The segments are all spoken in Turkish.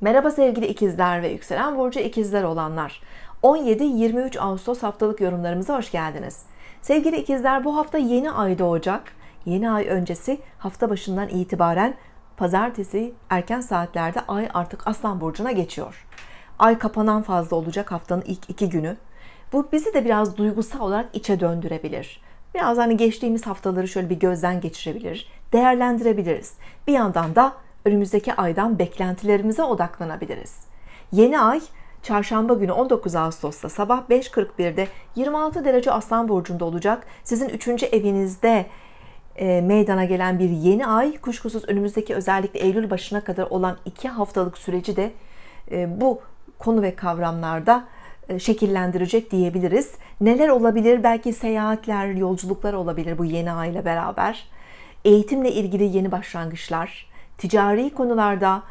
Merhaba sevgili ikizler ve yükselen burcu ikizler olanlar. 17-23 Ağustos haftalık yorumlarımıza hoş geldiniz. Sevgili ikizler bu hafta yeni ay doğacak. Yeni ay öncesi hafta başından itibaren pazartesi erken saatlerde ay artık Aslan burcuna geçiyor. Ay kapanan fazla olacak haftanın ilk iki günü. Bu bizi de biraz duygusal olarak içe döndürebilir. Biraz hani geçtiğimiz haftaları şöyle bir gözden geçirebilir, değerlendirebiliriz. Bir yandan da önümüzdeki aydan beklentilerimize odaklanabiliriz. Yeni ay Çarşamba günü 19 Ağustos'ta sabah 5.41'de 26 derece Aslan Burcu'nda olacak. Sizin 3. evinizde e, meydana gelen bir yeni ay kuşkusuz önümüzdeki özellikle Eylül başına kadar olan 2 haftalık süreci de e, bu konu ve kavramlarda e, şekillendirecek diyebiliriz. Neler olabilir? Belki seyahatler, yolculuklar olabilir bu yeni ay ile beraber. Eğitimle ilgili yeni başlangıçlar, ticari konularda,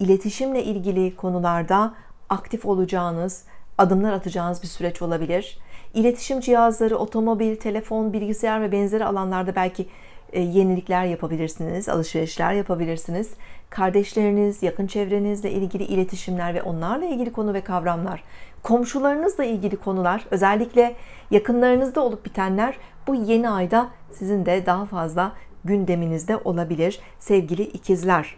iletişimle ilgili konularda aktif olacağınız, adımlar atacağınız bir süreç olabilir. İletişim cihazları, otomobil, telefon, bilgisayar ve benzeri alanlarda belki e, yenilikler yapabilirsiniz, alışverişler yapabilirsiniz. Kardeşleriniz, yakın çevrenizle ilgili iletişimler ve onlarla ilgili konu ve kavramlar, komşularınızla ilgili konular, özellikle yakınlarınızda olup bitenler bu yeni ayda sizin de daha fazla gündeminizde olabilir sevgili ikizler.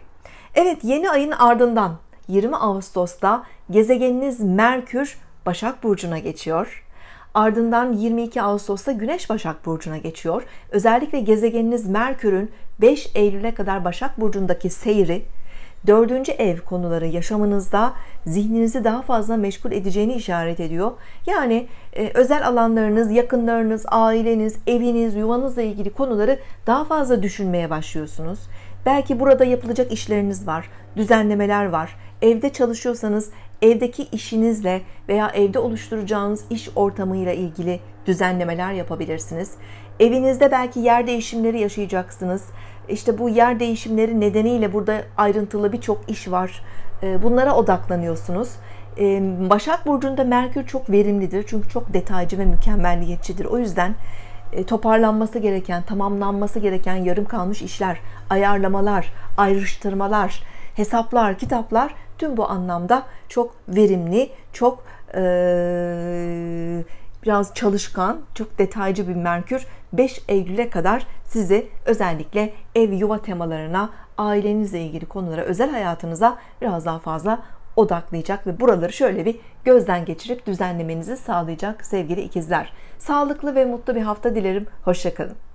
Evet yeni ayın ardından 20 Ağustos'ta gezegeniniz Merkür Başak Burcu'na geçiyor. Ardından 22 Ağustos'ta Güneş Başak Burcu'na geçiyor. Özellikle gezegeniniz Merkür'ün 5 Eylül'e kadar Başak Burcu'ndaki seyri Dördüncü ev konuları yaşamınızda zihninizi daha fazla meşgul edeceğini işaret ediyor. Yani e, özel alanlarınız, yakınlarınız, aileniz, eviniz, yuvanızla ilgili konuları daha fazla düşünmeye başlıyorsunuz. Belki burada yapılacak işleriniz var, düzenlemeler var. Evde çalışıyorsanız evdeki işinizle veya evde oluşturacağınız iş ortamıyla ilgili düzenlemeler yapabilirsiniz. Evinizde belki yer değişimleri yaşayacaksınız. İşte bu yer değişimleri nedeniyle burada ayrıntılı birçok iş var. Ee, bunlara odaklanıyorsunuz. Ee, Başak Burcu'nda Merkür çok verimlidir. Çünkü çok detaycı ve mükemmelliyetçidir. O yüzden e, toparlanması gereken, tamamlanması gereken yarım kalmış işler, ayarlamalar, ayrıştırmalar, hesaplar, kitaplar tüm bu anlamda çok verimli, çok e, biraz çalışkan, çok detaycı bir Merkür 5 Eylül'e kadar sizi özellikle ev yuva temalarına, ailenizle ilgili konulara, özel hayatınıza biraz daha fazla odaklayacak ve buraları şöyle bir gözden geçirip düzenlemenizi sağlayacak sevgili ikizler. Sağlıklı ve mutlu bir hafta dilerim. Hoşçakalın.